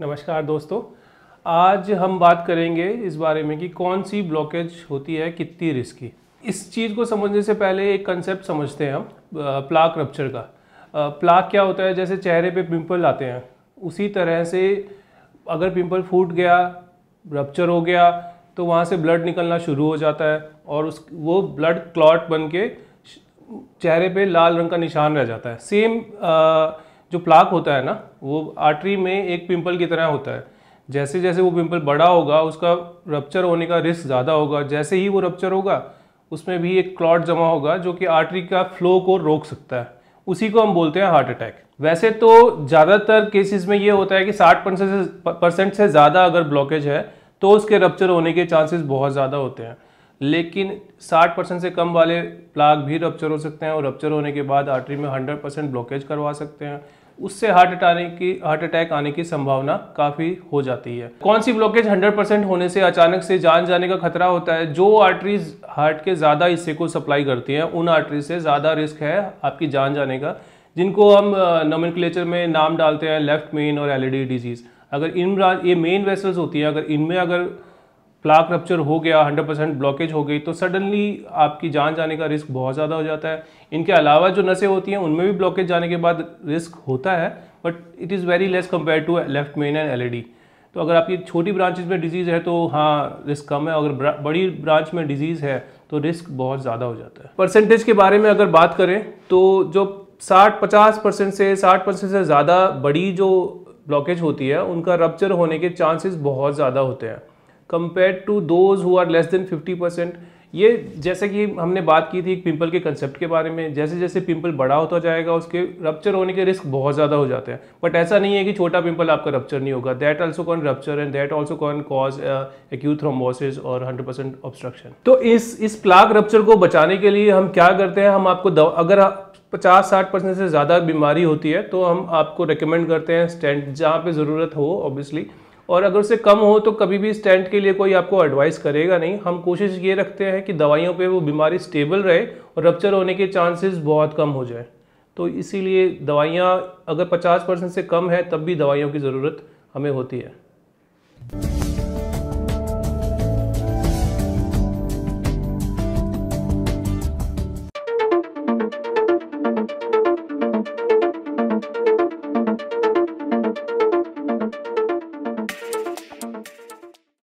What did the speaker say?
नमस्कार दोस्तों आज हम बात करेंगे इस बारे में कि कौन सी ब्लॉकेज होती है कितनी रिस्की इस चीज़ को समझने से पहले एक कंसेप्ट समझते हैं हम प्लाक रप्चर का प्लाक क्या होता है जैसे चेहरे पे पिंपल आते हैं उसी तरह से अगर पिंपल फूट गया रप्चर हो गया तो वहाँ से ब्लड निकलना शुरू हो जाता है और उस वो ब्लड क्लॉट बन के चेहरे पे लाल रंग का निशान रह जाता है सेम आ, जो प्लाक होता है ना वो आर्टरी में एक पिंपल की तरह होता है जैसे जैसे वो पिंपल बड़ा होगा उसका रप्चर होने का रिस्क ज़्यादा होगा जैसे ही वो रप्चर होगा उसमें भी एक क्लॉट जमा होगा जो कि आर्टरी का फ्लो को रोक सकता है उसी को हम बोलते हैं हार्ट अटैक वैसे तो ज़्यादातर केसेस में ये होता है कि 60 परसेंट से परसेंट से ज़्यादा अगर ब्लॉकेज है तो उसके रप्चर होने के चांसेस बहुत ज़्यादा होते हैं लेकिन 60 परसेंट से कम वाले प्लाग भी रप्चर हो सकते हैं और रप्चर होने के बाद आर्टरी में 100 परसेंट ब्लॉकेज करवा सकते हैं उससे हार्ट अटैक की हार्ट अटैक आने की संभावना काफ़ी हो जाती है कौन सी ब्लॉकेज 100 परसेंट होने से अचानक से जान जाने का खतरा होता है जो आर्टरीज हार्ट के ज़्यादा हिस्से को सप्लाई करती हैं उन आर्टरी से ज़्यादा रिस्क है आपकी जान जाने का जिनको हम नमन में नाम डालते हैं लेफ्ट मेन और एल डिजीज़ अगर इन ये मेन वेसल्स होती हैं अगर इनमें अगर प्लाक रप्चर हो गया 100 परसेंट ब्लॉकेज हो गई तो सडनली आपकी जान जाने का रिस्क बहुत ज़्यादा हो जाता है इनके अलावा जो नसें होती हैं उनमें भी ब्लॉकेज जाने के बाद रिस्क होता है but it is very less compare to left main and L तो अगर आपकी छोटी ब्रांचेज में डिजीज़ है तो हाँ रिस्क कम है अगर बड़ी ब्रांच में डिजीज़ है तो रिस्क बहुत ज़्यादा हो जाता है परसेंटेज के बारे में अगर बात करें तो जो साठ पचास परसेंट से साठ परसेंट से ज़्यादा बड़ी जो ब्लॉकेज होती है उनका रप्चर होने के चांसेस बहुत ज़्यादा होते हैं compare to those who are less than fifty percent ये जैसे कि हमने बात की थी एक पिंपल के कंसेप्ट के बारे में जैसे जैसे पिंपल बड़ा होता जाएगा उसके रप्चर होने के रिस्क बहुत ज़्यादा हो जाते हैं बट ऐसा नहीं है कि छोटा पिंपल आपका रप्चर नहीं होगा that also can rupture and that also can cause acute thrombosis और 100% परसेंट ऑब्स्ट्रक्शन तो इस इस प्लाक रप्चर को बचाने के लिए हम क्या करते हैं हम आपको दव, अगर पचास साठ परसेंट से ज़्यादा बीमारी होती है तो हम आपको रिकमेंड करते हैं स्टैंड जहाँ पर ज़रूरत हो ऑब्वियसली और अगर उससे कम हो तो कभी भी स्टेंट के लिए कोई आपको एडवाइस करेगा नहीं हम कोशिश ये रखते हैं कि दवाइयों पे वो बीमारी स्टेबल रहे और रप्चर होने के चांसेस बहुत कम हो जाए तो इसीलिए दवाइयाँ अगर 50 परसेंट से कम है तब भी दवाइयों की ज़रूरत हमें होती है